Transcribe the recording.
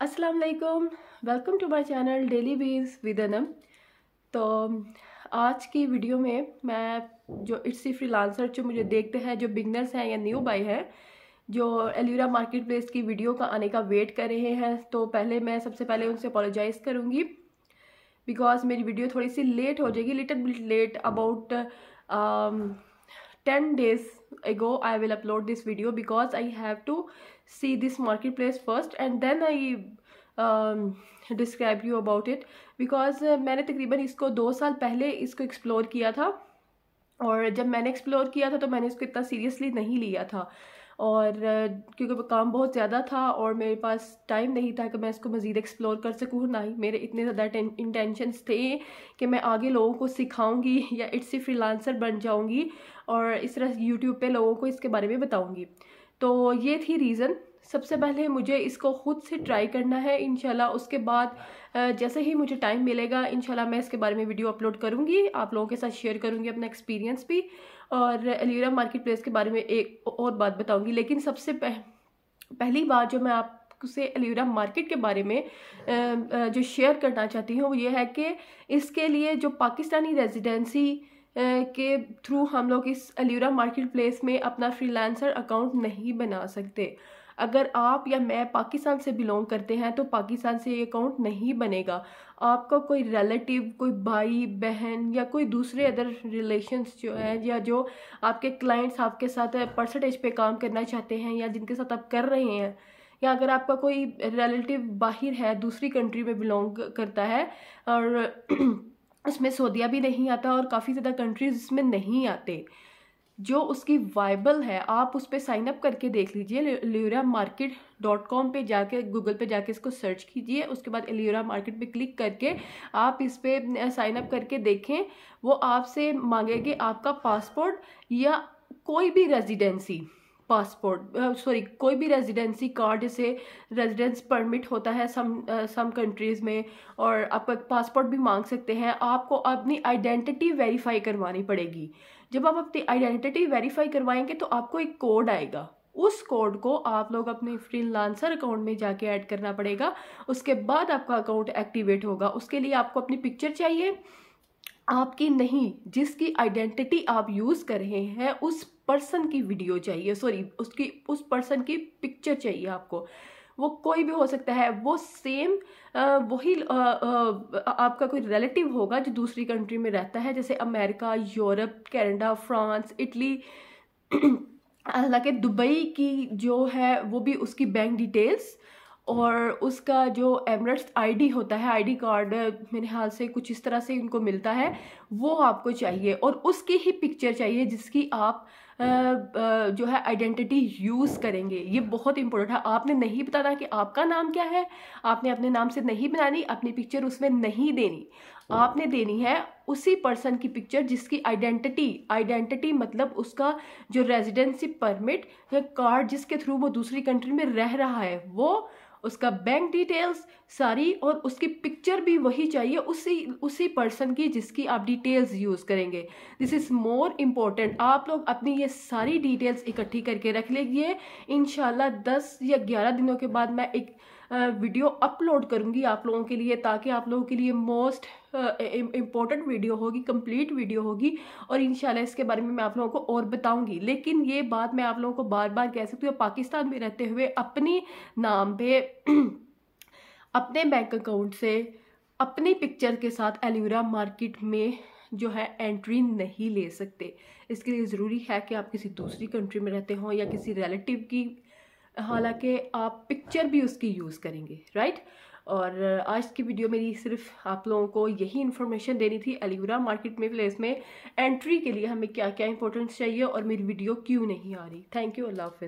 Aslam welcome to my channel daily वीज with Anam तो आज की वीडियो में मैं जो इट्सी लांसर जो मुझे देखते हैं जो बिगनर्स हैं या न्यू बाई हैं जो एलिरा मार्केट प्लेस की वीडियो का आने का वेट कर रहे हैं तो पहले मैं सबसे पहले उनसे अपोलोजाइज़ करूँगी बिकॉज मेरी वीडियो थोड़ी सी लेट हो जाएगी little bit late about ten days ago I will upload this video because I have to see this market place first and then I describe you about it because मैंने तकरीबन इसको दो साल पहले इसको एक्सप्लोर किया था और जब मैंने एक्सप्लोर किया था तो मैंने इसको इतना सीरियसली नहीं लिया था और क्योंकि काम बहुत ज़्यादा था और मेरे पास टाइम नहीं था कि मैं इसको मज़ीद एक्सप्लोर कर सकूँ ना ही मेरे इतने ज़्यादा इंटेंशनस थे कि मैं आगे लोगों को सिखाऊँगी या इट्स ए फ्रीलांसर बन जाऊँगी और इस तरह यूट्यूब पर लोगों को इसके बारे में बताऊँगी तो ये थी रीज़न सबसे पहले मुझे इसको ख़ुद से ट्राई करना है इनशाला उसके बाद जैसे ही मुझे टाइम मिलेगा इनशाला मैं इसके बारे में वीडियो अपलोड करूँगी आप लोगों के साथ शेयर करूँगी अपना एक्सपीरियंस भी और एलिरा मार्केट प्लेस के बारे में एक और बात बताऊँगी लेकिन सबसे पह, पहली बात जो मैं आप से एलियोरा मार्केट के बारे में जो शेयर करना चाहती हूँ वो ये है कि इसके लिए जो पाकिस्तानी रेजिडेंसी के थ्रू हम लोग इस एलियोरा मार्केट प्लेस में अपना फ्रीलांसर अकाउंट नहीं बना सकते अगर आप या मैं पाकिस्तान से बिलोंग करते हैं तो पाकिस्तान से ये अकाउंट नहीं बनेगा आपका कोई रिलेटिव कोई भाई बहन या कोई दूसरे अदर रिलेशंस जो हैं हम्म। या जो आपके क्लाइंट्स आपके साथ परसेंटेज पे काम करना चाहते हैं या जिनके साथ आप कर रहे हैं या अगर आपका कोई रिलेटिव बाहर है दूसरी कंट्री में बिलोंग करता है और उसमें सऊदिया भी नहीं आता और काफ़ी ज़्यादा कंट्रीज इसमें नहीं आते जो उसकी वाइबल है आप उस पर साइन अप करके देख लीजिए एलियोरा मार्केट डॉट कॉम पर जाके गूगल पे जाके इसको सर्च कीजिए उसके बाद एलियोरा मार्केट पे क्लिक करके आप इस पर साइन अप करके देखें वो आपसे मांगेगी आपका पासपोर्ट या कोई भी रेजिडेंसी पासपोर्ट सॉरी uh, कोई भी रेजिडेंसी कार्ड जैसे रेजिडेंस परमिट होता है सम सम कंट्रीज़ में और आप पासपोर्ट भी मांग सकते हैं आपको अपनी आइडेंटिटी वेरीफाई करवानी पड़ेगी जब आप अपनी आइडेंटिटी वेरीफाई करवाएंगे तो आपको एक कोड आएगा उस कोड को आप लोग अपने फ्रीलांसर अकाउंट में जाके ऐड करना पड़ेगा उसके बाद आपका अकाउंट एक्टिवेट होगा उसके लिए आपको अपनी पिक्चर चाहिए आपकी नहीं जिसकी आइडेंटिटी आप यूज़ कर रहे हैं उस पर्सन की वीडियो चाहिए सॉरी उसकी उस पर्सन की पिक्चर चाहिए आपको वो कोई भी हो सकता है वो सेम वही आपका कोई रिलेटिव होगा जो दूसरी कंट्री में रहता है जैसे America Europe Canada France Italy हालांकि दुबई की जो है वो भी उसकी बैंक डिटेल्स और उसका जो एमरेट्स आईडी होता है आईडी कार्ड मेरे हाल से कुछ इस तरह से उनको मिलता है वो आपको चाहिए और उसकी ही पिक्चर चाहिए जिसकी आप जो है आइडेंटिटी यूज़ करेंगे ये बहुत इंपॉर्टेंट है आपने नहीं बताना कि आपका नाम क्या है आपने अपने नाम से नहीं बनानी अपनी पिक्चर उसमें नहीं देनी हाँ। आपने देनी है उसी पर्सन की पिक्चर जिसकी आइडेंटिटी आइडेंटिटी मतलब उसका जो रेजिडेंसी परमिट या कार्ड जिसके थ्रू वो दूसरी कंट्री में रह रहा है वो उसका बैंक डिटेल्स सारी और उसकी पिक्चर भी वही चाहिए उसी उसी पर्सन की जिसकी आप डिटेल्स यूज़ करेंगे दिस इज़ मोर इम्पॉर्टेंट आप लोग अपनी ये सारी डिटेल्स इकट्ठी करके रख लीजिए इन दस या ग्यारह दिनों के बाद मैं एक वीडियो अपलोड करूँगी आप लोगों के लिए ताकि आप लोगों के लिए मोस्ट इम्पॉर्टेंट वीडियो होगी कंप्लीट वीडियो होगी और इन इसके बारे में मैं आप लोगों को और बताऊँगी लेकिन ये बात मैं आप लोगों को बार बार कह सकती हूँ पाकिस्तान में रहते हुए अपनी नाम पर अपने बैंक अकाउंट से अपनी पिक्चर के साथ एल्यूरा मार्केट में जो है एंट्री नहीं ले सकते इसके लिए ज़रूरी है कि आप किसी दूसरी कंट्री में रहते हों या किसी रिलेटिव की हालांकि आप पिक्चर भी उसकी यूज़ करेंगे राइट और uh, आज की वीडियो मेरी सिर्फ आप लोगों को यही इन्फॉर्मेशन देनी थी एलिवरा मार्केट में प्लेस में एंट्री के लिए हमें क्या क्या इंपॉर्टेंस चाहिए और मेरी वीडियो क्यों नहीं आ रही थैंक यू अल्लाह हाफिज़